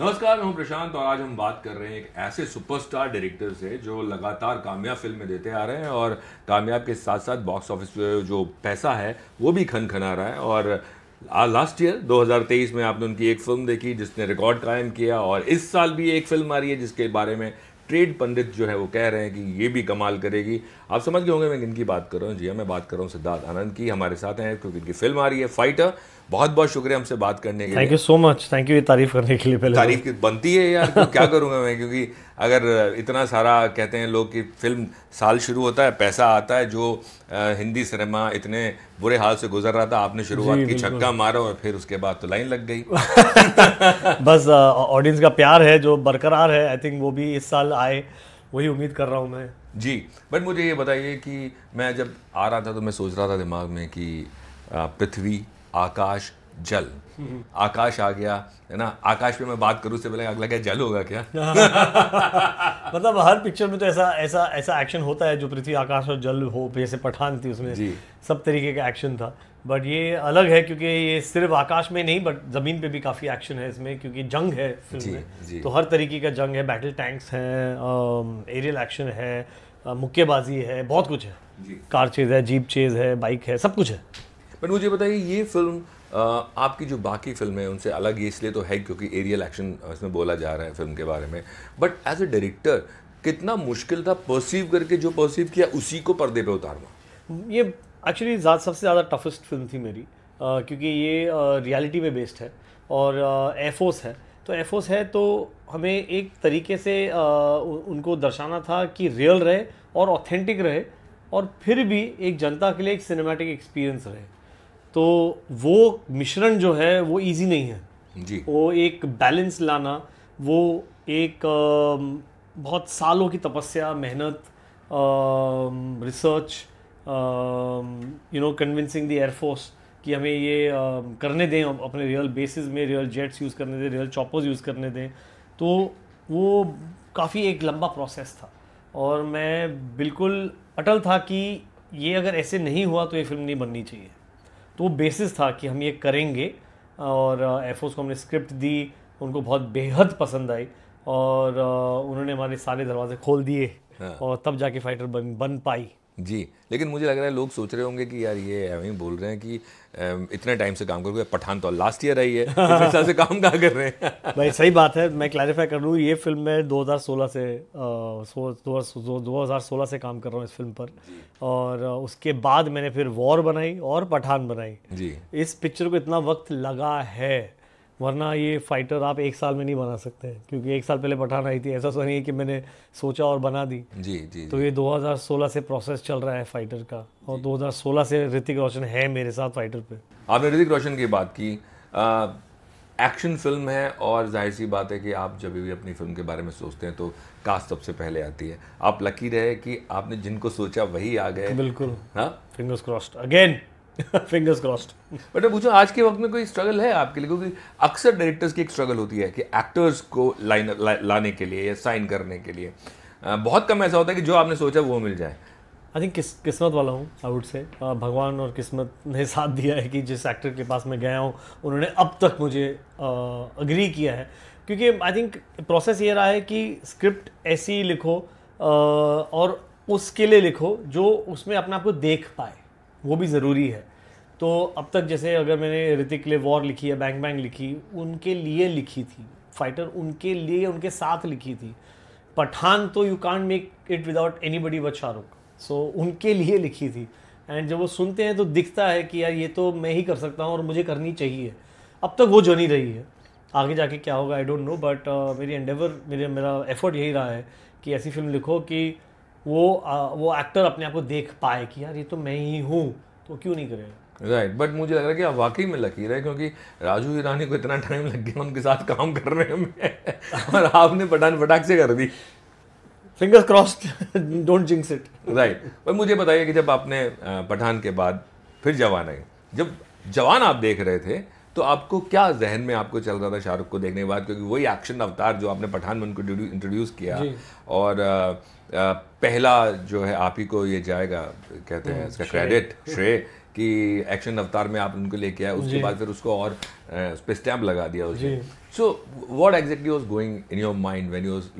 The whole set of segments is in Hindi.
नमस्कार मैं हूं प्रशांत और आज हम बात कर रहे हैं एक ऐसे सुपरस्टार डायरेक्टर से जो लगातार कामयाब फिल्में देते आ रहे हैं और कामयाब के साथ साथ बॉक्स ऑफिस पे जो पैसा है वो भी खन खना रहा है और लास्ट ईयर 2023 में आपने उनकी एक फिल्म देखी जिसने रिकॉर्ड कायम किया और इस साल भी एक फिल्म आ रही है जिसके बारे में ट्रेड पंडित जो है वो कह रहे हैं कि ये भी कमाल करेगी आप समझ गए होंगे मैं इनकी बात कर रहा हूँ जी हाँ, मैं बात कर रहा हूँ सिद्धार्थ आनंद की हमारे साथ हैं क्योंकि इनकी फिल्म आ रही है फाइटर बहुत बहुत शुक्रिया हमसे बात करने के लिए thank you so much thank you तारीफ करने के लिए पहले तो। तारीफ बनती है यार तो क्या करूँगा मैं क्योंकि अगर इतना सारा कहते हैं लोग कि फिल्म साल शुरू होता है पैसा आता है जो हिंदी सिनेमा इतने बुरे हाल से गुजर रहा था आपने शुरुआत की छक्का मारा और फिर उसके बाद तो लाइन लग गई बस ऑडियंस का प्यार है जो बरकरार है आई थिंक वो भी इस साल आए वही उम्मीद कर रहा हूँ मैं जी बट मुझे ये बताइए कि मैं जब आ रहा था तो मैं सोच रहा था दिमाग में कि पृथ्वी आकाश जल आकाश आ गया है ना आकाश पे मैं बात करूँ से पहले अगला क्या जल होगा क्या मतलब हर पिक्चर में तो ऐसा ऐसा ऐसा एक्शन होता है जो पृथ्वी आकाश और जल हो जैसे पठान थी उसमें सब तरीके का एक्शन था बट ये अलग है क्योंकि ये सिर्फ आकाश में नहीं बट ज़मीन पे भी काफ़ी एक्शन है इसमें क्योंकि जंग है फिल्म में जी. तो हर तरीके का जंग है बैटल टैंक्स um, है एरियल एक्शन है मुक्केबाजी है बहुत कुछ है कार चेज़ है जीप चेज़ है बाइक है सब कुछ है बट मुझे बताइए ये फिल्म आपकी जो बाकी फिल्में हैं उनसे अलग ये इसलिए तो है क्योंकि एरियल एक्शन इसमें बोला जा रहा है फिल्म के बारे में बट एज अ डायरेक्टर कितना मुश्किल था परसीव करके जो परसीव किया उसी को पर्दे पे उतारना ये एक्चुअली सबसे ज़्यादा टफेस्ट फिल्म थी मेरी आ, क्योंकि ये रियलिटी में पे बेस्ड है और एफोस है तो एफोस है तो हमें एक तरीके से उनको दर्शाना था कि रियल रहे और ऑथेंटिक रहे और फिर भी एक जनता के लिए एक सिनेमैटिक एक्सपीरियंस रहे तो वो मिश्रण जो है वो इजी नहीं है जी वो एक बैलेंस लाना वो एक बहुत सालों की तपस्या मेहनत research you know convincing the air force कि हमें ये आ, करने दें अपने रियल बेसिस में रियल जेट्स यूज़ करने दें रियल चॉपर्स यूज़ करने दें तो वो काफ़ी एक लंबा प्रोसेस था और मैं बिल्कुल अटल था कि ये अगर ऐसे नहीं हुआ तो ये फिल्म नहीं बननी चाहिए तो वो बेसिस था कि हम ये करेंगे और एफ uh, को हमने स्क्रिप्ट दी उनको बहुत बेहद पसंद आई और uh, उन्होंने हमारे सारे दरवाजे खोल दिए हाँ। और तब जाके फाइटर बन बन पाई जी लेकिन मुझे लग रहा है लोग सोच रहे होंगे कि यार ये अभी बोल रहे हैं कि इतने टाइम से काम कर करोगे पठान तो लास्ट ईयर आई है इस साल से काम कहाँ कर रहे हैं भाई सही बात है मैं क्लैरिफाई कर लूँ ये फिल्म मैं 2016 से दो हज़ार से काम कर रहा हूँ इस फिल्म पर और उसके बाद मैंने फिर वॉर बनाई और पठान बनाई जी इस पिक्चर को इतना वक्त लगा है वरना ये फाइटर आप एक साल में नहीं बना सकते क्योंकि एक साल पहले पठान आई थी ऐसा तो नहीं है कि मैंने सोचा और बना दी जी जी तो ये 2016 से प्रोसेस चल रहा है फाइटर का और 2016 से ऋतिक रोशन है मेरे साथ फाइटर पे आपने ऋतिक रोशन की बात की एक्शन फिल्म है और जाहिर सी बात है कि आप जब भी अपनी फिल्म के बारे में सोचते हैं तो कास्ट सबसे पहले आती है आप लकी रहे कि आपने जिनको सोचा वही आ गए बिल्कुल हाँ fingers crossed again fingers crossed but मैं पूछूँ आज के वक्त में कोई स्ट्रगल है आपके लिए क्योंकि अक्सर डायरेक्टर्स की एक स्ट्रगल होती है कि एक्टर्स को लाइन ला, लाने के लिए या साइन करने के लिए बहुत कम ऐसा होता है कि जो आपने सोचा वो मिल जाए आई थिंक किस किस्मत वाला हूँ आई वुड से भगवान और किस्मत ने साथ दिया है कि जिस एक्टर के पास मैं गया हूँ उन्होंने अब तक मुझे अग्री किया है क्योंकि आई थिंक प्रोसेस ये रहा है कि स्क्रिप्ट ऐसी लिखो आ, और उसके लिए लिखो जो उसमें अपने आप को देख पाए वो भी ज़रूरी है तो अब तक जैसे अगर मैंने ऋतिक ले लिए वॉर लिखी है बैंग बैंग लिखी उनके लिए लिखी थी फाइटर उनके लिए उनके साथ लिखी थी पठान तो you can make it without anybody but Shahrukh so उनके लिए लिखी थी एंड जब वो सुनते हैं तो दिखता है कि यार ये तो मैं ही कर सकता हूँ और मुझे करनी चाहिए अब तक वो जर्नी रही है आगे जाके क्या होगा आई डोंट नो बट मेरी एंडेवर मेरे मेरा एफर्ट यही रहा है कि ऐसी फिल्म लिखो कि वो आ, वो एक्टर अपने आप को देख पाए कि यार ये तो मैं ही हूँ तो क्यों नहीं करेगा राइट right. बट मुझे लग रहा है कि आप वाकई में लकीर है क्योंकि राजू ईरानी को इतना टाइम लग गया उनके साथ काम करने में और आपने पटान पटाख से कर दी finger cross don't jinx it right पर मुझे बताइए कि जब आपने पठान के बाद फिर जवान आए जब जवान आप देख रहे थे तो आपको क्या जहन में आपको चल रहा था शाहरुख को देखने के बाद क्योंकि वही एक्शन अवतार जो आपने पठान में उनको इंट्रोड्यूस किया और पहला जो है आप ही को ये जाएगा कहते हैं हम्म, इसका क्रेडिट श्रेय कि एक्शन अवतार में आप उनको लेके आए उसके बाद फिर उसको और उस पर स्टैम्प लगा दिया उसने so what exactly was going in your mind when you're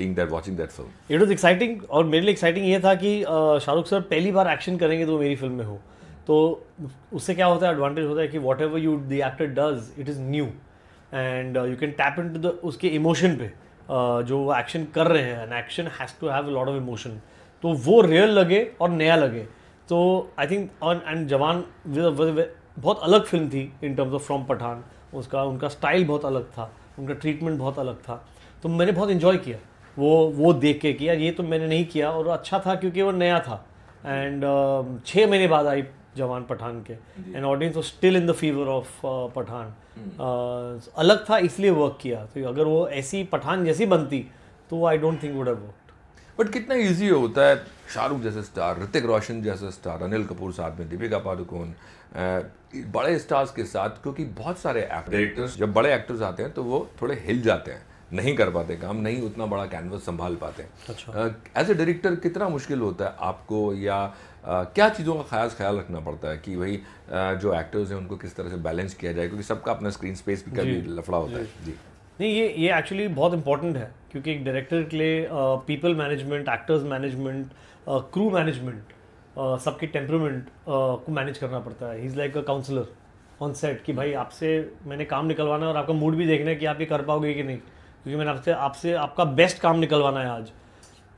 seeing that watching that film it was exciting और मेरे लिए एक्साइटिंग ये था कि शाहरुख सर पहली बार एक्शन करेंगे तो मेरी फिल्म में हो तो उससे क्या होता है एडवांटेज होता है कि whatever you the actor does it is new and you can tap into the उसके इमोशन पे uh, जो वो एक्शन कर रहे हैं and action has to have lot of emotion तो वो रियल लगे और नया लगे तो आई थिंक एंड जवान बहुत अलग फिल्म थी in terms of from Pathan उसका उनका स्टाइल बहुत अलग था उनका ट्रीटमेंट बहुत अलग था तो मैंने बहुत इन्जॉय किया वो वो देख के किया ये तो मैंने नहीं किया और अच्छा था क्योंकि वो नया था एंड uh, छः महीने बाद आई जवान पठान के end audience was still in the fever of Pathan hmm. uh, अलग था इसलिए वर्क किया तो अगर वो ऐसी पठान जैसी बनती तो I don't think would have work but कितना इजी होता है शाहरुख जैसे स्टार ऋतिक रोशन जैसे स्टार अनिल कपूर साथ में दीपिका पादुकोण uh, बड़े स्टार्स के साथ क्योंकि बहुत सारे एक्टर्स जब बड़े एक्टर्स आते हैं तो वो थोड़े हिल जाते हैं नहीं कर पाते काम नहीं उतना बड़ा कैनवस संभाल पाते हैं अच्छा एज ए डायरेक्टर कितना मुश्किल होता है आपको या uh, क्या चीज़ों का खास ख्याल रखना पड़ता है कि भाई uh, जो एक्टर्स हैं उनको किस तरह से बैलेंस किया जाए क्योंकि सबका अपना स्क्रीन स्पेस भी कभी लफड़ा होता है जी नहीं ये ये एक्चुअली बहुत इंपॉर्टेंट है क्योंकि एक डायरेक्टर के लिए people management actors management crew management सबके टेम्परमेंट को मैनेज करना पड़ता है ही is like a counsellor on set कि भाई हम्म। आपसे मैंने काम निकलवाना और आपका मूड भी देखना है कि आप ये कर पाओगे कि नहीं क्योंकि मैंने आपसे आपसे आपका बेस्ट काम निकलवाना है आज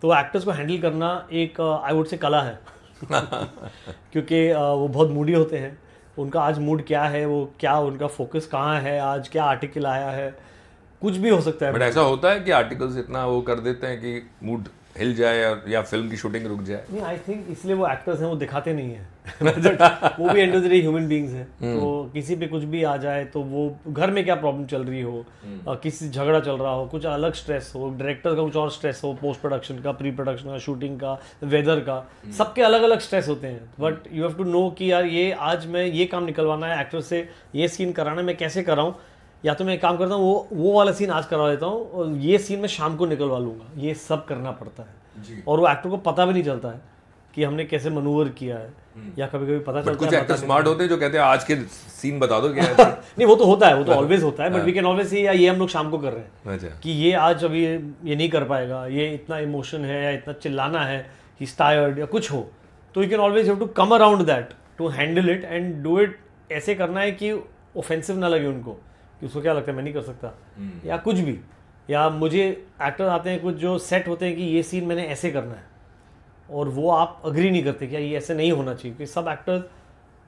तो एक्टर्स को हैंडल करना एक आई वुड से कला है क्योंकि uh, वो बहुत मूडी होते हैं उनका आज मूड क्या है वो क्या उनका फोकस कहाँ है आज क्या आर्टिकल आया है कुछ भी हो सकता है बट ऐसा होता है कि आर्टिकल्स इतना वो कर देते हैं कि मूड हिल जाए या फिल्म की शूटिंग रुक जाए नहीं आई थिंक इसलिए वो एक्टर्स हैं वो दिखाते नहीं हैं वो भी end of the day human beings है तो किसी पे कुछ भी आ जाए तो वो घर में क्या प्रॉब्लम चल रही हो hmm. किसी झगड़ा चल रहा हो कुछ अलग स्ट्रेस हो डायरेक्टर का कुछ और स्ट्रेस हो पोस्ट प्रोडक्शन का प्री प्रोडक्शन का शूटिंग का वेदर का hmm. सबके अलग अलग स्ट्रेस होते हैं but you have to know कि यार ये आज मैं ये काम निकलवाना है एक्टर से ये सीन कराना है मैं कैसे कराऊँ या तो मैं एक काम करता हूँ वो वो वाला सीन आज करवा देता हूँ और ये सीन मैं शाम को निकलवा लूंगा ये सब करना पड़ता है और वो एक्टर को पता भी नहीं चलता है कि हमने कैसे मनूवर किया है हम्म। या कभी कभी पता चलता कुछ कुछ स्मार्ट होते हैं जो कहते हैं आज के सीन बता दो क्या नहीं वो तो होता है वो तो ऑलवेज होता है बट वी कैन ऑलवेज ये हम लोग शाम को कर रहे हैं अच्छा। कि ये आज अभी ये नहीं कर पाएगा ये इतना इमोशन है या इतना चिल्लाना है ही टायर्ड या कुछ हो तो you can always have to come around that to handle it and do it ऐसे करना है कि ऑफेंसिव ना लगे उनको कि उसको क्या लगता है मैं नहीं कर सकता hmm. या कुछ भी या मुझे एक्टर आते हैं कुछ जो सेट होते हैं कि ये सीन मैंने ऐसे करना है और वो आप अग्री नहीं करते क्या ये ऐसे नहीं होना चाहिए क्योंकि सब एक्टर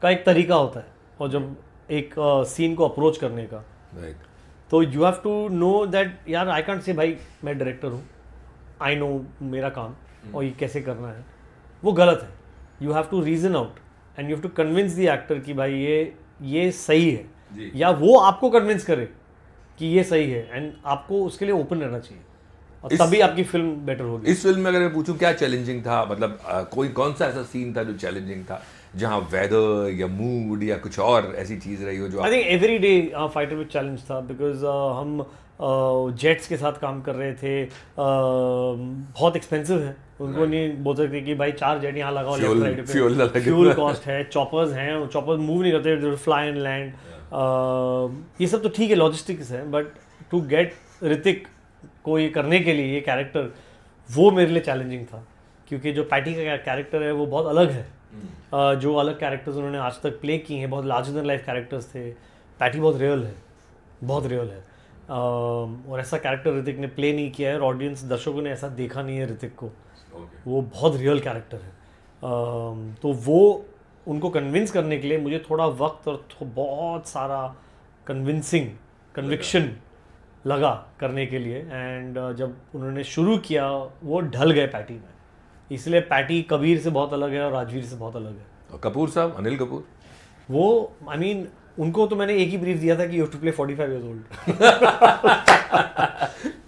का एक तरीका होता है और जब एक सीन को अप्रोच करने का तो you have to know that यार आई कैंट से भाई मैं डायरेक्टर हूँ आई नो मेरा काम hmm. और ये कैसे करना है वो गलत है you have to reason out and you have to convince the actor कि भाई ये ये सही है या वो आपको कन्विंस करे कि ये सही है एंड आपको उसके लिए ओपन रहना चाहिए और इस, तभी आपकी फिल्म बेटर होगी इस फिल्म में अगर मैं पूछूं क्या चैलेंजिंग था मतलब आ, कोई कौन सा ऐसा सीन था जो चैलेंजिंग था जहाँ वेदर या मूड या कुछ और ऐसी चीज़ रही हो जो I think every day Fighter with challenge था बिकॉज uh, हम जेट्स uh, के साथ काम कर रहे थे uh, बहुत एक्सपेंसिव है उनको नहीं बोल सकते कि भाई चार जेट यहाँ लगाओ फ्यूल, फ्यूल कॉस्ट है चॉपर्स हैं चॉपर्स मूव नहीं करते फ्लाई एंड लैंड ये सब तो ठीक है लॉजिस्टिक्स है बट टू गेट ऋतिक को ये करने के लिए ये कैरेक्टर वो मेरे लिए चैलेंजिंग था क्योंकि जो पैटी का कैरेक्टर है वो बहुत अलग है हम्म। जो अलग कैरेक्टर्स उन्होंने आज तक प्ले किए हैं बहुत लार्ज दैन लाइफ कैरेक्टर्स थे पैटी बहुत रियल है बहुत रियल है और ऐसा कैरेक्टर ऋतिक ने प्ले नहीं किया है और ऑडियंस दर्शकों ने ऐसा देखा नहीं है ऋतिक को वो बहुत रियल कैरेक्टर है तो वो उनको कन्विंस करने के लिए मुझे थोड़ा वक्त और बहुत सारा कन्विंसिंग कन्विक्शन लगा करने के लिए एंड uh, जब उन्होंने शुरू किया वो ढल गए पैटी में इसलिए पैटी कबीर से बहुत अलग है और राजवीर से बहुत अलग है और कपूर साहब अनिल कपूर वो आई I मीन mean, उनको तो मैंने एक ही ब्रीफ दिया था कि you to play forty five old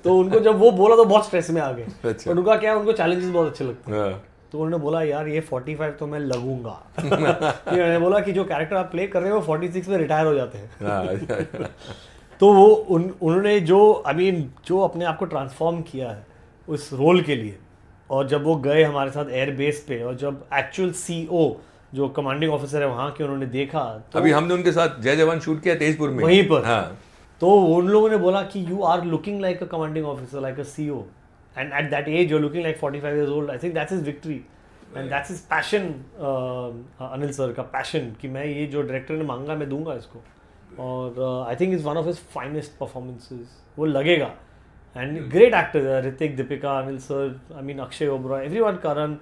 तो उनको जब वो बोला तो बहुत स्ट्रेस में आ गए अच्छा। उनका क्या उनको चैलेंजेस बहुत अच्छे लगते हैं हाँ। तो उन्होंने बोला यार ये फोर्टी फाइव तो मैं लगूंगा मैंने बोला कि जो कैरेक्टर आप प्ले कर रहे हो सिक्स में रिटायर हो जाते हैं हाँ, हाँ। तो वो उन उन्होंने जो आई I मीन mean, जो अपने आप को ट्रांसफॉर्म किया है उस रोल के लिए और जब वो गए हमारे साथ एयरबेस पे और जब एक्चुअल सी e जो कमांडिंग ऑफिसर है वहाँ के उन्होंने देखा तो अभी हमने उनके साथ जय जवान शूट किया तेजपुर में वहीं पर हाँ तो उन लोगों ने बोला कि you are looking like a commanding officer like a C O and at that age you're looking like forty five year old I think that's is victory and that's is passion Anil sir का पैशन कि मैं ये जो डायरेक्टर ने मांगा मैं दूंगा इसको और I think is one of his finest performances वो लगेगा and great actors Hrithik Deepika Anil sir I mean Akshay Oberoi everyone Karan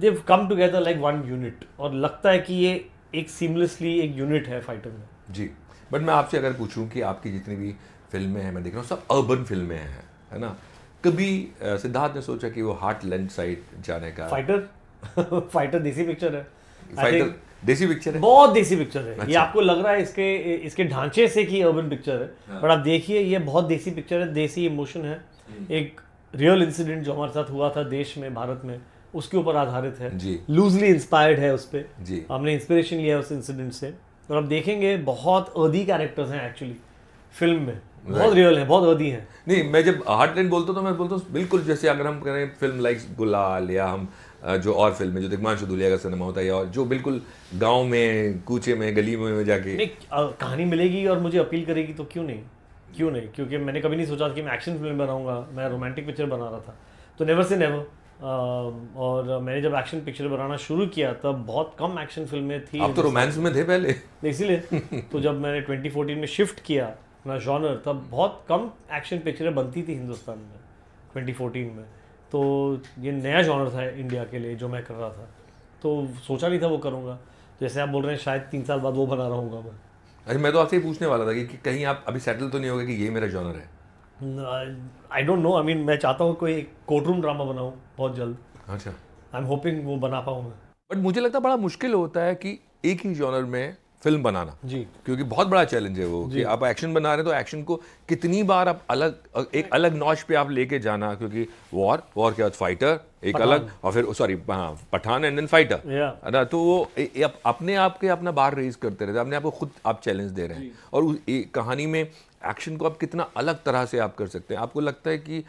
Dev come together like one unit और लगता है कि ये एक सीमलेसली एक यूनिट है फाइटर में जी बट मैं आपसे अगर पूछूं कि आपकी जितनी भी फिल्में हैं मैं देख रहा हूँ सब अर्बन फिल्में हैं है ना कभी uh, सिद्धार्थ ने सोचा कि वो हार्ट लैंड साइड जाने का फाइटर फाइटर देसी पिक्चर है बहुत देसी पिक्चर है ये अच्छा। आपको लग रहा है इसके इसके ढांचे से कि अर्बन पिक्चर है बट हाँ। आप देखिए ये बहुत देसी पिक्चर है देसी इमोशन है हम्म। एक रियल इंसिडेंट जो हमारे साथ हुआ था देश में भारत में उसके ऊपर आधारित है लूजली इंस्पायर्ड है उस पर हमने इंस्पिरेशन लिया है उस इंसिडेंट से और आप देखेंगे बहुत अर्दी कैरेक्टर्स हैं एक्चुअली फिल्म में बहुत रियल है बहुत अर्दी है नहीं मैं जब हार्ट लैंड बोलता हूँ तो मैं बोलता हूँ बिल्कुल जैसे अगर हम करें फिल्म लाइक गुलाल या हम जो और फिल्में जो दिग्मांशु दुलिया का सिनेमा होता है और जो बिल्कुल गांव में कूचे में गली में जाके नहीं कहानी मिलेगी और मुझे अपील करेगी तो क्यों नहीं क्यों नहीं क्योंकि मैंने कभी नहीं सोचा कि मैं एक्शन फिल्म बनाऊंगा मैं रोमांटिक पिक्चर बना रहा था तो नेवर से नेवर और मैंने जब एक्शन पिक्चर बनाना शुरू किया तब बहुत कम एक्शन फिल्में थी आप तो रोमांस में थे पहले इसीलिए तो जब मैंने 2014 में शिफ्ट किया अपना जॉनर तब बहुत कम एक्शन पिक्चरें बनती थी हिंदुस्तान में 2014 में तो ये नया जॉनर था इंडिया के लिए जो मैं कर रहा था तो सोचा नहीं था वो करूँगा जैसे आप बोल रहे हैं शायद तीन साल बाद वो बना रहा हूँगा मैं अरे मैं तो आपसे ही पूछने वाला था कि, कि कहीं आप अभी सेटल तो नहीं होगा कि ये मेरा जॉनर है I don't know I mean मैं चाहता हूँ कोई एक कोर्टरूम ड्रामा बनाऊँ बहुत जल्द अच्छा आई एम होपिंग वो बना पाऊँ मैं बट मुझे लगता बड़ा मुश्किल होता है कि एक ही जॉनर में फिल्म बनाना जी क्योंकि बहुत बड़ा चैलेंज है वो कि आप एक्शन बना रहे हैं तो एक्शन को कितनी बार आप अलग एक अलग नौश पे आप लेके जाना क्योंकि वॉर वॉर के बाद फाइटर एक अलग और फिर सॉरी हाँ पठान एंड देन फाइटर ना तो वो ए, ए, अपने आप के अपना बार रेज करते रहते अपने आप को खुद आप चैलेंज दे रहे हैं और उस कहानी में एक्शन को आप कितना अलग तरह से आप कर सकते हैं आपको लगता है कि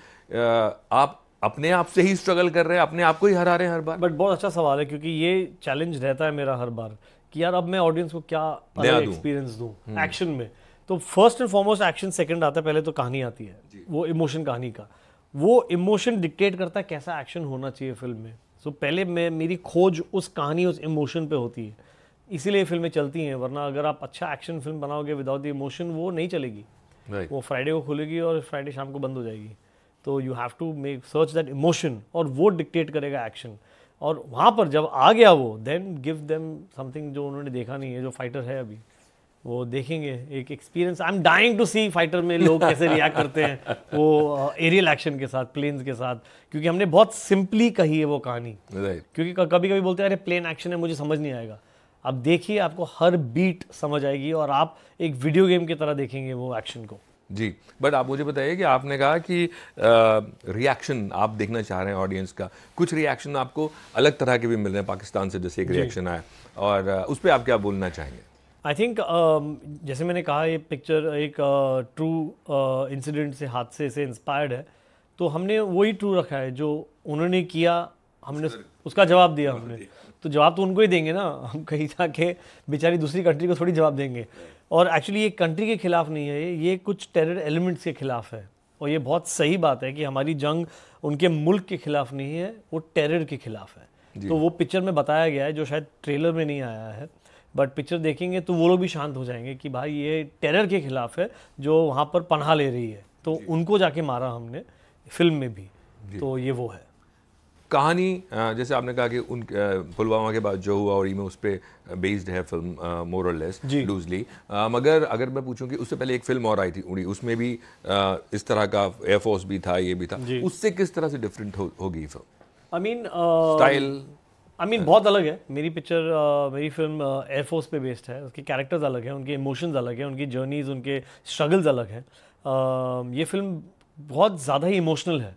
आप अपने आप से ही स्ट्रगल कर रहे हैं अपने आप को ही हरा रहे हैं हर बार बट बहुत अच्छा सवाल है क्योंकि ये चैलेंज रहता है मेरा हर बार कि यार अब मैं ऑडियंस को क्या एक्सपीरियंस दूँ एक्शन में तो first and foremost action second आता है पहले तो कहानी आती है वो इमोशन कहानी का वो इमोशन डिक्टेट करता है कैसा एक्शन होना चाहिए फिल्म में सो so, पहले मैं मेरी खोज उस कहानी उस इमोशन पे होती है इसीलिए फिल्में चलती हैं वरना अगर आप अच्छा एक्शन फिल्म बनाओगे विदाउट द इमोशन वो नहीं चलेगी right. वो फ्राइडे को खुलेगी और फ्राइडे शाम को बंद हो जाएगी तो you have to make search that emotion और वो डिक्टेट करेगा एक्शन और वहाँ पर जब आ गया वो देन गिव देम समथिंग जो उन्होंने देखा नहीं है जो फाइटर है अभी वो देखेंगे एक experience I am dying to see Fighter में लोग कैसे रिएक्ट करते हैं वो एरियल uh, एक्शन के साथ प्लेन्स के साथ क्योंकि हमने बहुत सिंपली कही है वो कहानी right. क्योंकि कभी कभी बोलते हैं अरे प्लेन एक्शन है मुझे समझ नहीं आएगा अब देखिए आपको हर बीट समझ आएगी और आप एक वीडियो गेम की तरह देखेंगे वो एक्शन को जी बट आप मुझे बताइए कि आपने कहा कि रिएक्शन आप देखना चाह रहे हैं ऑडियंस का कुछ रिएक्शन आपको अलग तरह के भी मिल रहे हैं पाकिस्तान से जैसे एक रिएक्शन आया और उस पर आप क्या बोलना चाहेंगे आई थिंक uh, जैसे मैंने कहा ये पिक्चर एक ट्रू uh, इंसिडेंट uh, से हादसे से इंस्पायर्ड है तो हमने वही ट्रू रखा है जो उन्होंने किया हमने उसका जवाब दिया हमने तो जवाब तो उनको ही देंगे ना हम कहीं जाके बेचारी दूसरी कंट्री को थोड़ी जवाब देंगे और एक्चुअली ये कंट्री के ख़िलाफ़ नहीं है ये कुछ टेरर एलिमेंट्स के ख़िलाफ़ है और ये बहुत सही बात है कि हमारी जंग उनके मुल्क के ख़िलाफ़ नहीं है वो टेरर के ख़िलाफ़ है तो वो पिक्चर में बताया गया है जो शायद ट्रेलर में नहीं आया है बट पिक्चर देखेंगे तो वो लोग भी शांत हो जाएंगे कि भाई ये टेरर के ख़िलाफ़ है जो वहाँ पर पनाह ले रही है तो उनको जाके मारा हमने फिल्म में भी तो ये वो है कहानी जैसे आपने कहा कि उन पुलवामा के बाद जो हुआ और में उस पर बेस्ड है फिल्म मोरल लेस लूजली मगर अगर मैं पूछूं कि उससे पहले एक फिल्म और आई थी उड़ी उसमें भी आ, इस तरह का एयरफोर्स भी था ये भी था उससे किस तरह से डिफरेंट हो, होगी film I mean style I mean बहुत अलग है मेरी पिक्चर uh, मेरी फिल्म एयरफोर्स uh, पे बेस्ड है उसके कैरेक्टर्स अलग हैं उनके इमोशंस अलग हैं उनकी जर्नीज उनके स्ट्रगल्स अलग हैं uh, ये फिल्म बहुत ज़्यादा ही इमोशनल है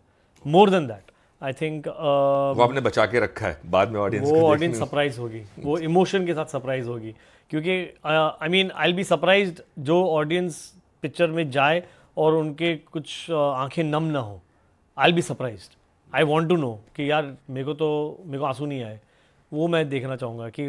more than that I think uh, वो um, आपने बचा के रखा है बाद में ऑडियंस वो ऑडियंस सरप्राइज होगी वो इमोशन के साथ सरप्राइज होगी क्योंकि I mean I be surprise जो ऑडियंस पिक्चर में जाए और उनके कुछ uh, आंखें नम ना हो I be surprise I want to know कि यार मेरे को तो मेरे को आंसू नहीं आए वो मैं देखना चाहूँगा कि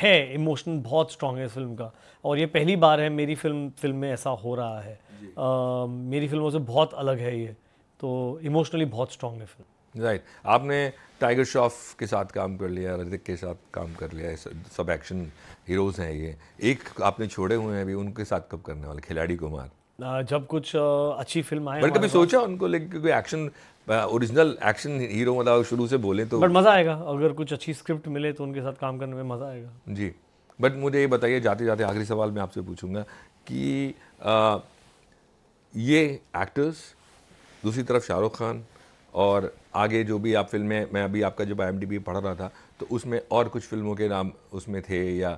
है इमोशन बहुत स्ट्रांग है इस फिल्म का और ये पहली बार है मेरी फिल्म फिल्म में ऐसा हो रहा है uh, मेरी फिल्मों से बहुत अलग है ये तो इमोशनली बहुत स्ट्रांग है फिल्म राइट right. आपने टाइगर श्रॉफ के साथ काम कर लिया रजिक के साथ काम कर लिया सब एक्शन हीरोज़ हैं ये एक आपने छोड़े हुए हैं अभी उनके साथ कब करने वाले खिलाड़ी कुमार जब कुछ अच्छी फिल्म आए बट कभी सोचा उनको लेकिन कोई एक्शन ओरिजिनल एक्शन हीरो मतलब शुरू से बोले तो बट मज़ा आएगा अगर कुछ अच्छी स्क्रिप्ट मिले तो उनके साथ काम करने में मज़ा आएगा जी बट मुझे ये बताइए जाते जाते आखिरी सवाल मैं आपसे पूछूंगा कि आ, ये एक्टर्स दूसरी तरफ शाहरुख खान और आगे जो भी आप फिल्में मैं अभी आपका जब आई पढ़ रहा था तो उसमें और कुछ फिल्मों के नाम उसमें थे या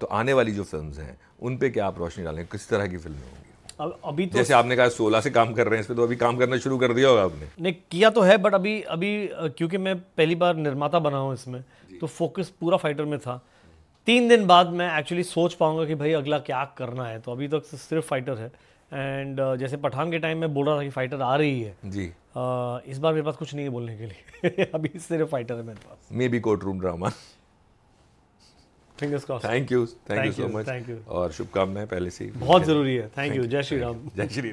तो आने वाली जो फिल्म हैं उन पर क्या आप रोशनी डालें किस तरह की फिल्में होंगी अब अभी तो जैसे आपने कहा सोलह से काम कर रहे हैं इस पर तो अभी काम करना शुरू कर दिया होगा आपने नहीं किया तो है बट अभी अभी क्योंकि मैं पहली बार निर्माता बना हूँ इसमें तो फोकस पूरा फाइटर में था तीन दिन बाद मैं एक्चुअली सोच पाऊंगा कि भाई अगला क्या करना है तो अभी तक सिर्फ फाइटर है एंड uh, जैसे पठान के टाइम में बोल रहा था कि फाइटर आ रही है जी uh, इस बार मेरे पास कुछ नहीं है बोलने के लिए अभी सिर्फ फाइटर है मेरे पास maybe courtroom drama thank you thank you so much thank you और शुभकामनाएं पहले से बहुत जरूरी है थैंक यू जय श्री राम जय श्री